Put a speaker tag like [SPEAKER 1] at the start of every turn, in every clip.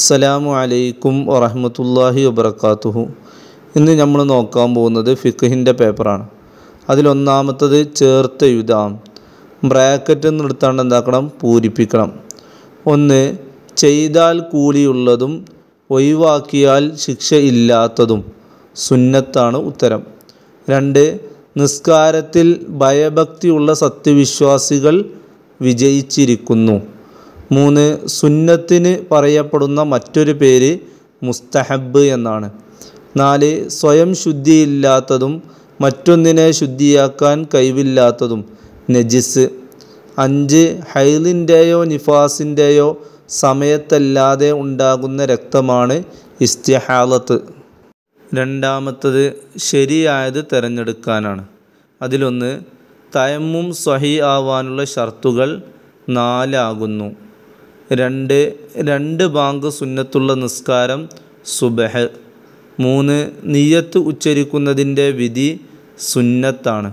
[SPEAKER 1] അസ്സലാമു അലൈക്കും വറഹമത്തല്ലാഹി വബർക്കാത്തുഹു ഇന്ന് നമ്മൾ നോക്കാൻ പോകുന്നത് ഫിഖിൻ്റെ പേപ്പറാണ് അതിലൊന്നാമത്തത് ചേർത്ത യുദ്ധം ബ്രാക്കറ്റ് നിർത്താണ്ട് എന്താക്കണം പൂരിപ്പിക്കണം ഒന്ന് ചെയ്താൽ കൂലിയുള്ളതും ഒഴിവാക്കിയാൽ ശിക്ഷ ഇല്ലാത്തതും സുന്നത്താണ് ഉത്തരം രണ്ട് നിസ്കാരത്തിൽ ഭയഭക്തിയുള്ള സത്യവിശ്വാസികൾ വിജയിച്ചിരിക്കുന്നു മൂന്ന് സുന്നത്തിന് പറയപ്പെടുന്ന മറ്റൊരു പേര് മുസ്തഹബ് എന്നാണ് നാല് സ്വയം ശുദ്ധിയില്ലാത്തതും മറ്റൊന്നിനെ ശുദ്ധിയാക്കാൻ കഴിവില്ലാത്തതും നജിസ് അഞ്ച് ഹൈലിൻ്റെയോ നിഫാസിൻ്റെയോ സമയത്തല്ലാതെ ഉണ്ടാകുന്ന രക്തമാണ് ഇസ്തിഹാലത്ത് രണ്ടാമത്തത് ശരിയായത് തിരഞ്ഞെടുക്കാനാണ് അതിലൊന്ന് തയമ്മും സ്വഹി ആവാനുള്ള ഷർത്തുകൾ നാലാകുന്നു രണ്ട് രണ്ട് ബാങ്ക് സുന്നത്തുള്ള നിസ്കാരം സുബഹ് മൂന്ന് നീയത്ത് ഉച്ചരിക്കുന്നതിൻ്റെ വിധി സുന്നത്താണ്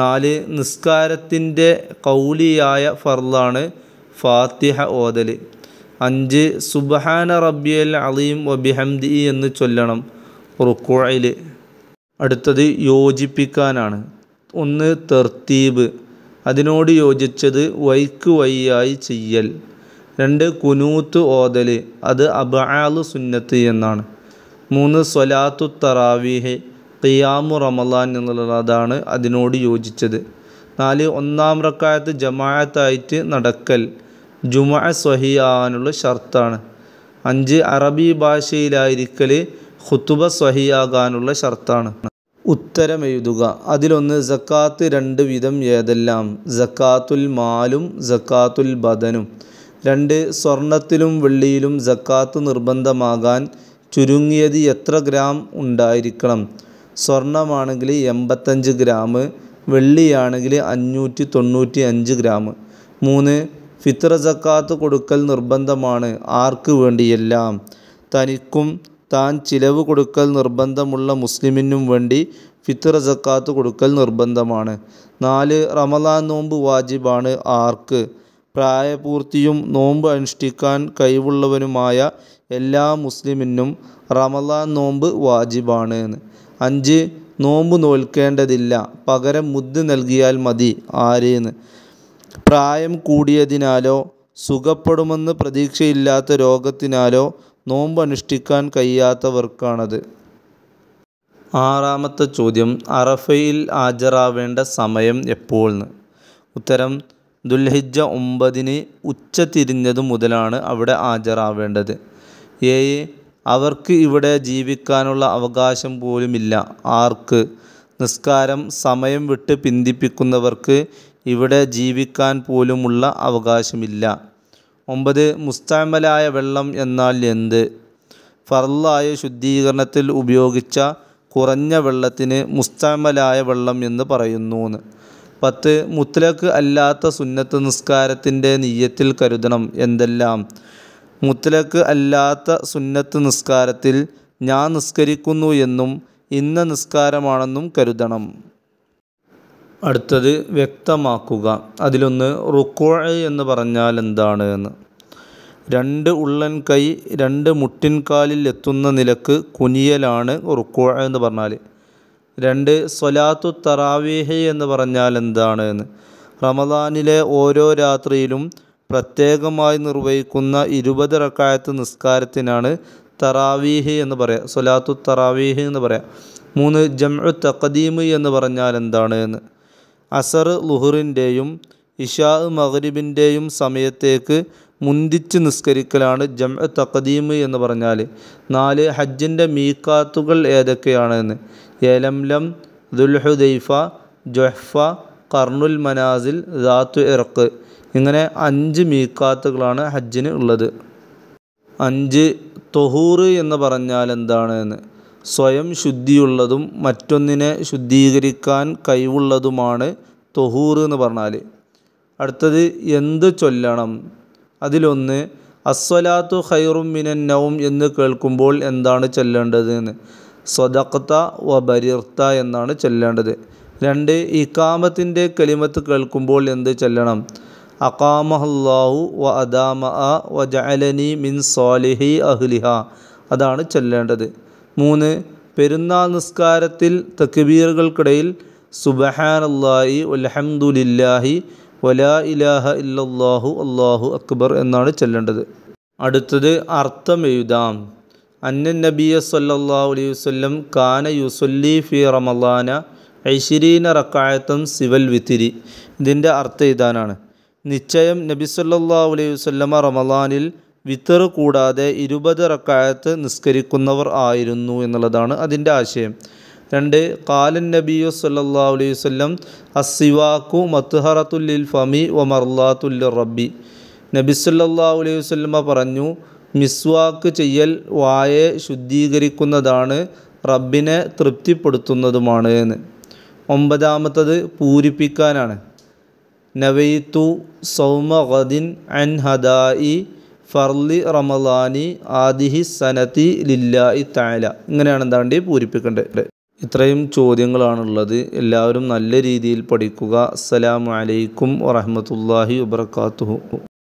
[SPEAKER 1] നാല് നിസ്കാരത്തിൻ്റെ കൗലിയായ ഫർലാണ് ഫാത്തിഹ ഓതൽ അഞ്ച് സുബഹാന റബ്ബിയൽ അലീം വബിഹംദി എന്ന് ചൊല്ലണം റുക്കോയിൽ അടുത്തത് യോജിപ്പിക്കാനാണ് ഒന്ന് തെർത്തീബ് അതിനോട് യോജിച്ചത് വൈക്ക് വൈയായി ചെയ്യൽ രണ്ട് കുനൂത്ത് ഓതൽ അത് അബാലു സുന്നത്ത് എന്നാണ് മൂന്ന് സ്വലാത്തു തറാവീഹ് ഖിയാമു റമലാൻ എന്നുള്ളതാണ് അതാണ് അതിനോട് യോജിച്ചത് നാല് ഒന്നാം റക്കായത്ത് ജമാഅത്തായിട്ട് നടക്കൽ ജുമ സ്വഹിയാനുള്ള ഷർത്താണ് അഞ്ച് അറബി ഭാഷയിലായിരിക്കൽ ഖുത്തുബ സ്വഹിയാകാനുള്ള ഷർത്താണ് ഉത്തരം എഴുതുക അതിലൊന്ന് ജക്കാത്ത് രണ്ട് വിധം ഏതെല്ലാം ജക്കാത്തുൽ മാലും ജക്കാത്തുൽ ബദനും രണ്ട് സ്വർണത്തിലും വെള്ളിയിലും സക്കാത്ത് നിർബന്ധമാകാൻ ചുരുങ്ങിയത് എത്ര ഗ്രാം ഉണ്ടായിരിക്കണം സ്വർണമാണെങ്കിൽ എൺപത്തഞ്ച് ഗ്രാം വെള്ളിയാണെങ്കിൽ അഞ്ഞൂറ്റി തൊണ്ണൂറ്റി അഞ്ച് ഗ്രാം മൂന്ന് ഫിത്ര സക്കാത്ത് കൊടുക്കൽ നിർബന്ധമാണ് ആർക്ക് വേണ്ടിയെല്ലാം തനിക്കും താൻ ചിലവ് കൊടുക്കൽ നിർബന്ധമുള്ള മുസ്ലിമിനും വേണ്ടി ഫിത്ര സക്കാത്ത് കൊടുക്കൽ നിർബന്ധമാണ് നാല് റമദാൻ നോമ്പ് വാജിബാണ് ആർക്ക് പ്രായപൂർത്തിയും നോമ്പ് അനുഷ്ഠിക്കാൻ കഴിവുള്ളവനുമായ എല്ലാ മുസ്ലിമിനും റമദാൻ നോമ്പ് വാജിബാണ് അഞ്ച് നോമ്പ് നോൽക്കേണ്ടതില്ല പകരം മുദ്ദ് നൽകിയാൽ മതി ആരെന്ന് പ്രായം കൂടിയതിനാലോ സുഖപ്പെടുമെന്ന് പ്രതീക്ഷയില്ലാത്ത രോഗത്തിനാലോ നോമ്പ് അനുഷ്ഠിക്കാൻ കഴിയാത്തവർക്കാണത് ആറാമത്തെ ചോദ്യം അറഫയിൽ ഹാജരാവേണ്ട സമയം എപ്പോൾ ഉത്തരം ദുൽഹിജ്ജ ഒമ്പതിന് ഉച്ച തിരിഞ്ഞതു മുതലാണ് അവിടെ ഹാജരാവേണ്ടത് ഏഴ് അവർക്ക് ഇവിടെ ജീവിക്കാനുള്ള അവകാശം പോലുമില്ല ആർക്ക് നിസ്കാരം സമയം വിട്ട് പിന്തിപ്പിക്കുന്നവർക്ക് ഇവിടെ ജീവിക്കാൻ പോലുമുള്ള അവകാശമില്ല ഒമ്പത് മുസ്താമലായ വെള്ളം എന്നാൽ എന്ത് ഫർലായ ശുദ്ധീകരണത്തിൽ ഉപയോഗിച്ച കുറഞ്ഞ വെള്ളത്തിന് മുസ്താമലായ വെള്ളം എന്ന് പറയുന്നു പത്ത് മുത്തലക്ക് അല്ലാത്ത സുന്നത്ത് നിസ്കാരത്തിൻ്റെ നീയത്തിൽ കരുതണം എന്തെല്ലാം മുത്തലക്ക് അല്ലാത്ത സുന്നത്ത് നിസ്കാരത്തിൽ ഞാൻ നിസ്കരിക്കുന്നു എന്നും ഇന്ന നിസ്കാരമാണെന്നും കരുതണം അടുത്തത് വ്യക്തമാക്കുക അതിലൊന്ന് റുക്കോഴ എന്ന് പറഞ്ഞാൽ എന്താണ് എന്ന് രണ്ട് ഉള്ളൻ കൈ രണ്ട് മുട്ടിൻകാലിൽ എത്തുന്ന നിലക്ക് കുനിയലാണ് റുക്കോഴ എന്ന് പറഞ്ഞാൽ രണ്ട് സ്വലാത്തു തറാവീഹ് എന്ന് പറഞ്ഞാൽ എന്താണ് എന്ന് റമദാനിലെ ഓരോ രാത്രിയിലും പ്രത്യേകമായി നിർവഹിക്കുന്ന ഇരുപത് റക്കായത്ത് നിസ്കാരത്തിനാണ് തറാവീഹ് എന്ന് പറയാം സ്വലാത്തു തറാവീഹ് എന്ന് പറയാം മൂന്ന് ജംഉ തഖദീമ് എന്ന് പറഞ്ഞാൽ എന്താണ് എന്ന് അസർ ലുഹറിൻ്റെയും ഇഷാ മഹ്രിബിൻ്റെയും സമയത്തേക്ക് മുന്തിച്ച് നിസ്കരിക്കലാണ് ജം തഖദീം എന്ന് പറഞ്ഞാൽ നാല് ഹജ്ജിൻ്റെ മീക്കാത്തുകൾ ഏതൊക്കെയാണെന്ന് എന്ന് ഏലംലം ദുൽഹുദൈഫ ജൊഹ്ഫ കർണുൽ മനാസിൽ ദാത്തു ഇറക്ക് ഇങ്ങനെ അഞ്ച് മീക്കാത്തുകളാണ് ഹജ്ജിന് ഉള്ളത് അഞ്ച് തൊഹൂർ എന്ന് പറഞ്ഞാൽ എന്താണ് എന്ന് സ്വയം ശുദ്ധിയുള്ളതും മറ്റൊന്നിനെ ശുദ്ധീകരിക്കാൻ കഴിവുള്ളതുമാണ് തൊഹൂർ എന്ന് പറഞ്ഞാൽ അടുത്തത് എന്ത് ചൊല്ലണം അതിലൊന്ന് അസ്വലാത്തു ഖൈറും മിനന്നവും എന്ന് കേൾക്കുമ്പോൾ എന്താണ് ചൊല്ലേണ്ടത് എന്ന് സ്വതക്ത വ ബരിർത്ത എന്നാണ് ചൊല്ലേണ്ടത് രണ്ട് ഇക്കാമത്തിൻ്റെ കലിമത്ത് കേൾക്കുമ്പോൾ എന്ത് ചൊല്ലണം അക്കാമഹല്ലാഹു വ അദാമ വ ജലനി മിൻ സോലിഹി അഹ്ലിഹ അതാണ് ചൊല്ലേണ്ടത് മൂന്ന് പെരുന്നാൾ നിസ്കാരത്തിൽ തക്ബീറുകൾക്കിടയിൽ അള്ളാഹി അലഹമുല്ലാഹി വലാ ഇലാഹ ഇല്ലല്ലാഹു അള്ളാഹു അക്ബർ എന്നാണ് ചെല്ലേണ്ടത് അടുത്തത് അർത്ഥം എഴുതാം അന്നൻ നബിയ സല്ലാ അലൈഹി വല്ലം കാന യുസല്ലി ഫി റമലാന ഐശ്വരീന റക്കായത്തം സിവൽ വിത്തിരി ഇതിൻ്റെ അർത്ഥം എഴുതാനാണ് നിശ്ചയം നബി സല്ലാ അലൈഹി വല്ലമ റമലാനിൽ വിത്തർ കൂടാതെ ഇരുപത് റക്കായത്ത് നിസ്കരിക്കുന്നവർ ആയിരുന്നു എന്നുള്ളതാണ് അതിൻ്റെ ആശയം രണ്ട് കാലൻ നബിയു സല്ലാ അലൈഹി വല്ലം അസിവാക്കു മത്ഹറത്തുല്ലിൽ ഫമി ഒമർലാത്തുല്ല റബ്ബി നബി സല്ലാ അലൈഹി വല്ലമ പറഞ്ഞു മിസ്വാക്ക് ചെയ്യൽ വായെ ശുദ്ധീകരിക്കുന്നതാണ് റബ്ബിനെ തൃപ്തിപ്പെടുത്തുന്നതുമാണ് എന്ന് ഒമ്പതാമത്തത് പൂരിപ്പിക്കാനാണ് നവയിത്തു സൗമ ഗദിൻ അൻ ഹദായി ഫർലി റമദാനി ആദിഹി സനതി ലില്ലായി താല ഇങ്ങനെയാണ് എന്താണ്ട് പൂരിപ്പിക്കേണ്ടത് ഇത്രയും ചോദ്യങ്ങളാണുള്ളത് എല്ലാവരും നല്ല രീതിയിൽ പഠിക്കുക അസ്സലാമലൈക്കും വറഹ്മത്തുള്ളാഹി വബറകാതുഹു